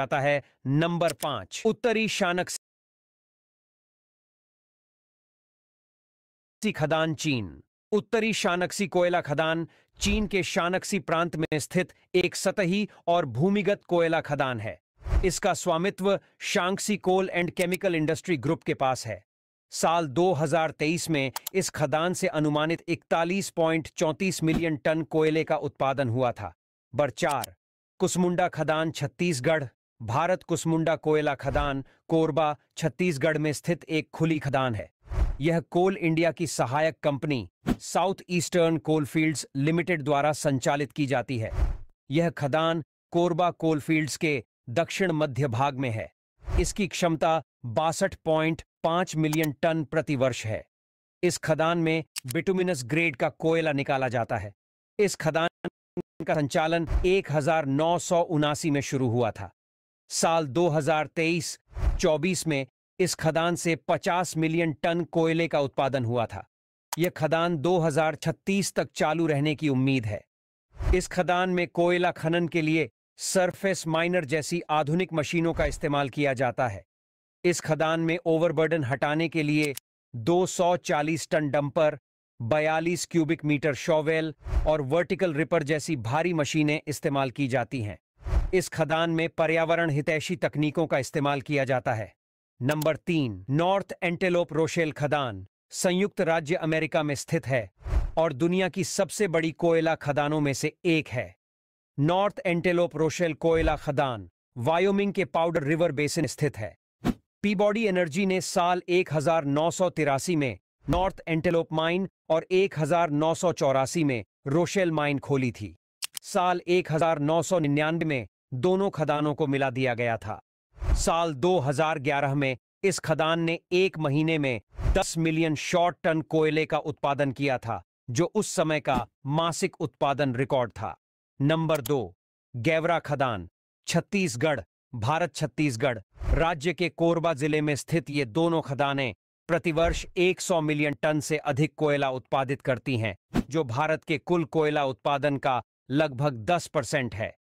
आता है नंबर पांच उत्तरी शानक खदान चीन उत्तरी शानक्सी कोयला खदान चीन के शानक्सी प्रांत में स्थित एक सतही और भूमिगत कोयला खदान है इसका स्वामित्व Shanxi coal and chemical industry group के पास है साल 2023 में इस खदान से अनुमानित 41.34 मिलियन टन कोयले का उत्पादन हुआ था बरचार कुसमुंडा खदान छत्तीसगढ़ भारत कुसमुंडा कोयला खदान कोरबा छत्तीसगढ़ में स्थित एक खुली खदान है यह कोल इंडिया की सहायक company South Eastern Coalfields Limited द्वारा संचालित की जाती है यह खदान कोरबा कोलफील्ड्स के दक्षिण मध्य भाग में है इसकी क्षमता बासठ मिलियन टन प्रतिवर्ष है इस खदान में बिटुमिनस ग्रेड का कोयला निकाला जाता है इस खदान का संचालन एक में शुरू हुआ था साल 2023-24 में इस खदान से 50 मिलियन टन कोयले का उत्पादन हुआ था यह खदान 2036 तक चालू रहने की उम्मीद है इस खदान में कोयला खनन के लिए सरफेस माइनर जैसी आधुनिक मशीनों का इस्तेमाल किया जाता है इस खदान में ओवरबर्डन हटाने के लिए 240 tonne dumper 42 cubic metre shovel और वर्टिकल रिपर जैसी भारी मशीनें इस्तेमाल की जाती हैं इस खदान में पर्यावरण हितैषी तकनीकों का इस्तेमाल किया जाता है नंबर तीन नॉर्थ एंटेलोप रोशेल खदान संयुक्त राज्य अमेरिका में स्थित है और दुनिया की सबसे बड़ी कोयला खदानों में से एक है नॉर्थ एंटेलोप रोशेल कोयला खदान वायोमिंग के पाउडर रिवर बेसिन स्थित है पीबॉडी एनर्जी ने साल एक में नॉर्थ एंटेलोप माइन और एक में रोशेल माइन खोली थी साल एक में दोनों खदानों को मिला दिया गया था साल 2011 में इस खदान ने एक महीने में 10 मिलियन शॉर्ट टन कोयले का उत्पादन किया था जो उस समय का मासिक उत्पादन रिकॉर्ड था नंबर दो गैवरा खदान छत्तीसगढ़ भारत छत्तीसगढ़ राज्य के कोरबा जिले में स्थित ये दोनों खदानें प्रतिवर्ष 100 मिलियन टन से अधिक कोयला उत्पादित करती हैं जो भारत के कुल कोयला उत्पादन का लगभग 10 परसेंट है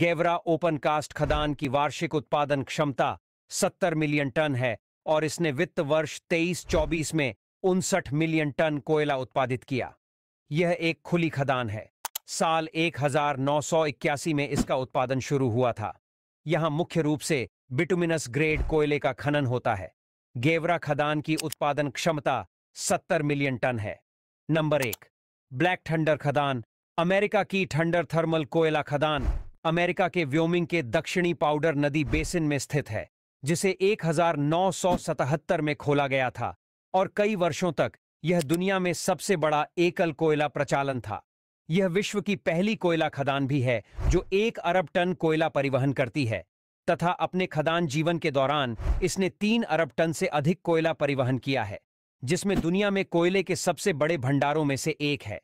गेवरा ओपन कास्ट खदान की वार्षिक उत्पादन क्षमता 70 मिलियन टन है और इसने वित्त वर्ष 23-24 में उनसठ मिलियन टन कोयला उत्पादित किया यह एक खुली खदान है साल 1981 में इसका उत्पादन शुरू हुआ था यहाँ मुख्य रूप से बिटुमिनस ग्रेड कोयले का खनन होता है गेवरा खदान की उत्पादन क्षमता 70 मिलियन टन है नंबर एक ब्लैक ठंडर खदान अमेरिका की ठंडर थर्मल कोयला खदान अमेरिका के व्योमिंग के दक्षिणी पाउडर नदी बेसिन में स्थित है जिसे 1977 में खोला गया था और कई वर्षों तक यह दुनिया में सबसे बड़ा एकल कोयला प्रचालन था यह विश्व की पहली कोयला खदान भी है जो एक अरब टन कोयला परिवहन करती है तथा अपने खदान जीवन के दौरान इसने तीन अरब टन से अधिक कोयला परिवहन किया है जिसमें दुनिया में कोयले के सबसे बड़े भंडारों में से एक है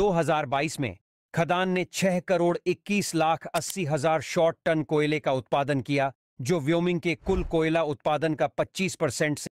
2022 में खदान ने 6 करोड़ 21 लाख अस्सी हजार शॉर्ट टन कोयले का उत्पादन किया जो व्योमिंग के कुल कोयला उत्पादन का 25 परसेंट से